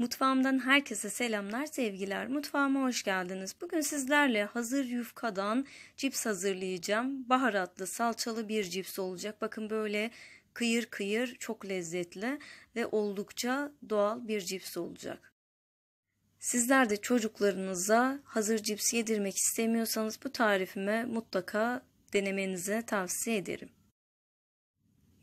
Mutfağımdan herkese selamlar, sevgiler. Mutfağıma hoş geldiniz. Bugün sizlerle hazır yufkadan cips hazırlayacağım. Baharatlı, salçalı bir cips olacak. Bakın böyle kıyır kıyır, çok lezzetli ve oldukça doğal bir cips olacak. Sizler de çocuklarınıza hazır cips yedirmek istemiyorsanız bu tarifimi mutlaka denemenizi tavsiye ederim.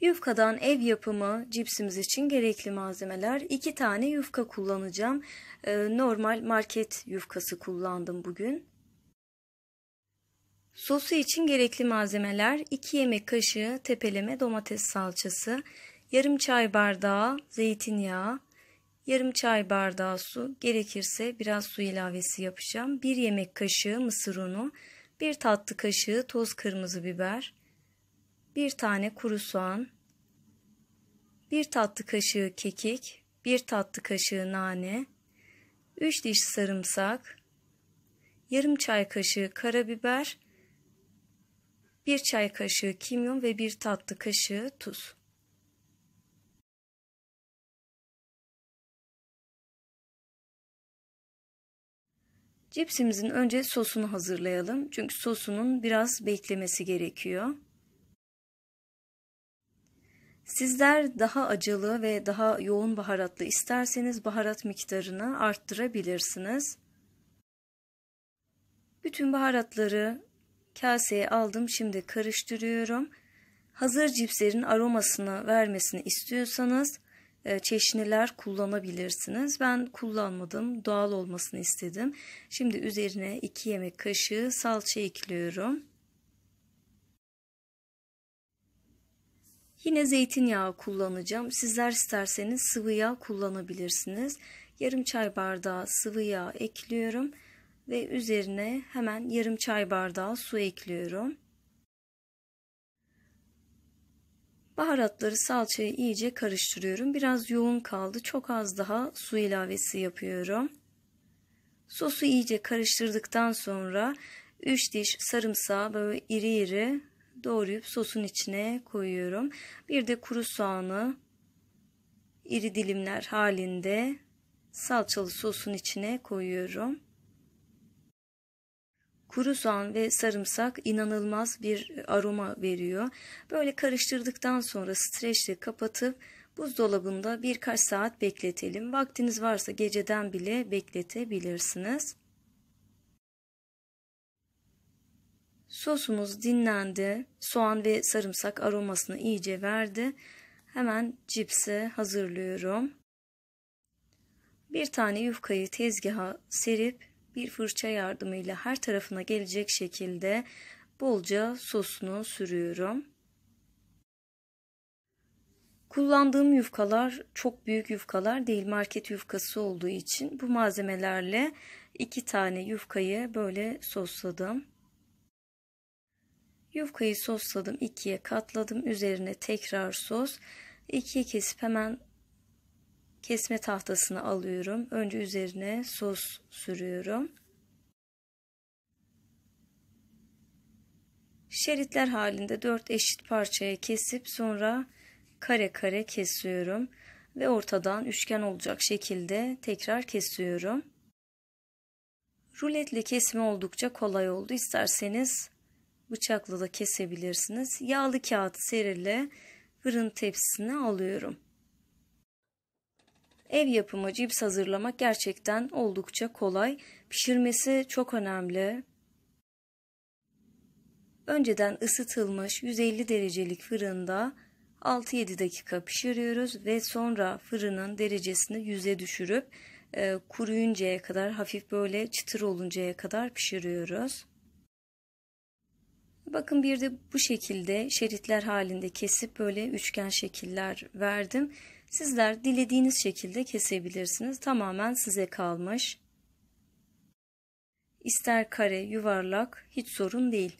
Yufkadan ev yapımı cipsimiz için gerekli malzemeler. 2 tane yufka kullanacağım. Ee, normal market yufkası kullandım bugün. Sosu için gerekli malzemeler 2 yemek kaşığı tepeleme domates salçası, yarım çay bardağı zeytinyağı, yarım çay bardağı su, gerekirse biraz su ilavesi yapacağım. 1 yemek kaşığı mısır unu, 1 tatlı kaşığı toz kırmızı biber, bir tane kuru soğan, bir tatlı kaşığı kekik, bir tatlı kaşığı nane, 3 diş sarımsak, yarım çay kaşığı karabiber, bir çay kaşığı kimyon ve bir tatlı kaşığı tuz. Cipsimizin önce sosunu hazırlayalım. Çünkü sosunun biraz beklemesi gerekiyor. Sizler daha acılı ve daha yoğun baharatlı isterseniz baharat miktarını arttırabilirsiniz. Bütün baharatları kaseye aldım. Şimdi karıştırıyorum. Hazır cipslerin aromasını vermesini istiyorsanız e, çeşniler kullanabilirsiniz. Ben kullanmadım. Doğal olmasını istedim. Şimdi üzerine 2 yemek kaşığı salça ekliyorum. Yine zeytinyağı kullanacağım. Sizler isterseniz sıvı yağ kullanabilirsiniz. Yarım çay bardağı sıvı yağ ekliyorum ve üzerine hemen yarım çay bardağı su ekliyorum. Baharatları salçaya iyice karıştırıyorum. Biraz yoğun kaldı. Çok az daha su ilavesi yapıyorum. Sosu iyice karıştırdıktan sonra 3 diş sarımsağı böyle iri iri doğrayıp sosun içine koyuyorum. Bir de kuru soğanı iri dilimler halinde salçalı sosun içine koyuyorum. Kuru soğan ve sarımsak inanılmaz bir aroma veriyor. Böyle karıştırdıktan sonra streçle kapatıp buzdolabında birkaç saat bekletelim. Vaktiniz varsa geceden bile bekletebilirsiniz. Sosumuz dinlendi. Soğan ve sarımsak aromasını iyice verdi. Hemen cipsi hazırlıyorum. Bir tane yufkayı tezgaha serip bir fırça yardımıyla her tarafına gelecek şekilde bolca sosunu sürüyorum. Kullandığım yufkalar çok büyük yufkalar değil market yufkası olduğu için bu malzemelerle iki tane yufkayı böyle sosladım. Yufkayı sosladım ikiye katladım. Üzerine tekrar sos. İkiye kesip hemen kesme tahtasını alıyorum. Önce üzerine sos sürüyorum. Şeritler halinde dört eşit parçaya kesip sonra kare kare kesiyorum ve ortadan üçgen olacak şekilde tekrar kesiyorum. Ruletle kesme oldukça kolay oldu. İsterseniz bıçakla da kesebilirsiniz. Yağlı kağıt serili fırın tepsisine alıyorum. Ev yapımı cips hazırlamak gerçekten oldukça kolay. Pişirmesi çok önemli. Önceden ısıtılmış 150 derecelik fırında 6-7 dakika pişiriyoruz ve sonra fırının derecesini 100'e düşürüp e, kuruyuncaya kadar hafif böyle çıtır oluncaya kadar pişiriyoruz. Bakın bir de bu şekilde şeritler halinde kesip böyle üçgen şekiller verdim. Sizler dilediğiniz şekilde kesebilirsiniz. Tamamen size kalmış. İster kare, yuvarlak hiç sorun değil.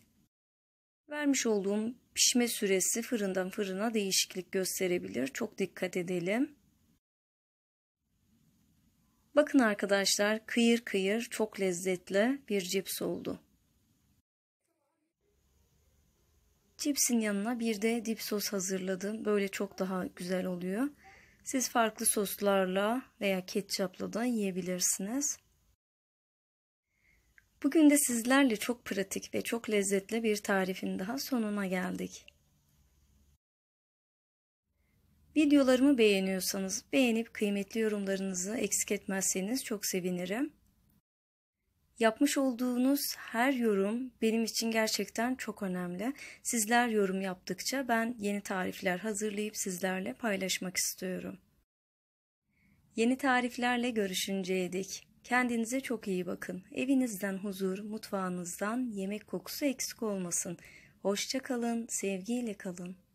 Vermiş olduğum pişme süresi fırından fırına değişiklik gösterebilir. Çok dikkat edelim. Bakın arkadaşlar kıyır kıyır çok lezzetli bir cips oldu. Cipsin yanına bir de dip sos hazırladım. Böyle çok daha güzel oluyor. Siz farklı soslarla veya ketçapla da yiyebilirsiniz. Bugün de sizlerle çok pratik ve çok lezzetli bir tarifin daha sonuna geldik. Videolarımı beğeniyorsanız beğenip kıymetli yorumlarınızı eksik etmezseniz çok sevinirim. Yapmış olduğunuz her yorum benim için gerçekten çok önemli. Sizler yorum yaptıkça ben yeni tarifler hazırlayıp sizlerle paylaşmak istiyorum. Yeni tariflerle görüşünceye dek kendinize çok iyi bakın. Evinizden huzur, mutfağınızdan yemek kokusu eksik olmasın. Hoşça kalın, sevgiyle kalın.